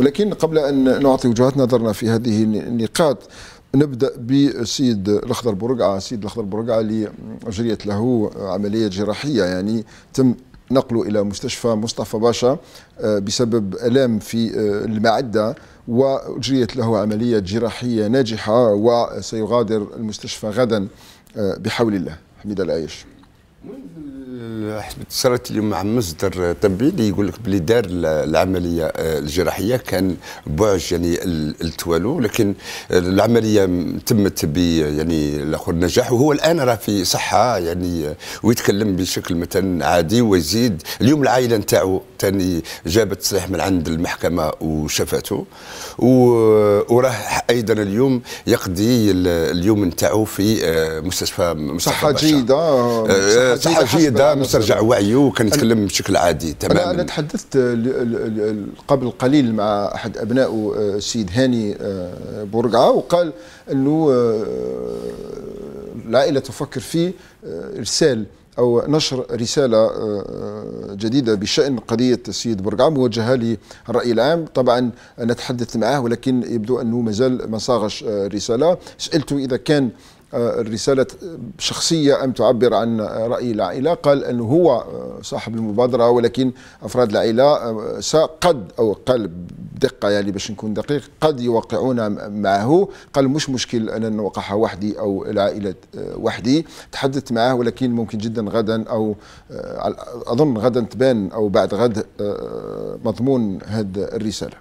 ولكن قبل أن نعطي وجهات نظرنا في هذه النقاط نبدا بسيد الاخضر برقعه سيد الاخضر برقعه اللي اجريت له عمليه جراحيه يعني تم نقله الى مستشفى مصطفى باشا آه، بسبب الام في آه، المعده واجريت له عمليه جراحيه ناجحه وسيغادر المستشفى غدا آه، بحول الله حميد العيش منذ حسب اتصالات اليوم مع مصدر طبي اللي يقول لك بلي دار العمليه آه، الجراحيه كان بعج يعني التوالو لكن العمليه تمت ب يعني الاخر نجاح وهو الان راه في صحه يعني آه، ويتكلم بشكل مثلا عادي ويزيد اليوم العائله نتاعو ثاني جابت تصريح من عند المحكمه وشفاته وراه ايضا اليوم يقضي اليوم نتاعو في آه، مستشفى مستشفى صحه جيده صحه جيده مسترجع وعيه وكنتكلم بشكل عادي تماما أنا, انا تحدثت قبل قليل مع احد ابنائه آه، السيد هاني آه، بورقعه وقال انه آه، العائله تفكر في ارسال او نشر رساله جديده بشان قضيه السيد برقعه موجهه للراي العام طبعا نتحدث معه ولكن يبدو انه مازال ما صاغش الرساله سالته اذا كان آه، الرسالة شخصية أم تعبر عن رأي العائلة قال أنه هو آه، صاحب المبادرة ولكن أفراد العائلة آه، قد أو قال بدقة يعني باش نكون دقيق قد يوقعون معه قال مش مشكل أن نوقعها وحدي أو العائلة وحدي تحدثت معه ولكن ممكن جدا غدا أو أظن غدا تبان أو بعد غد مضمون هذه الرسالة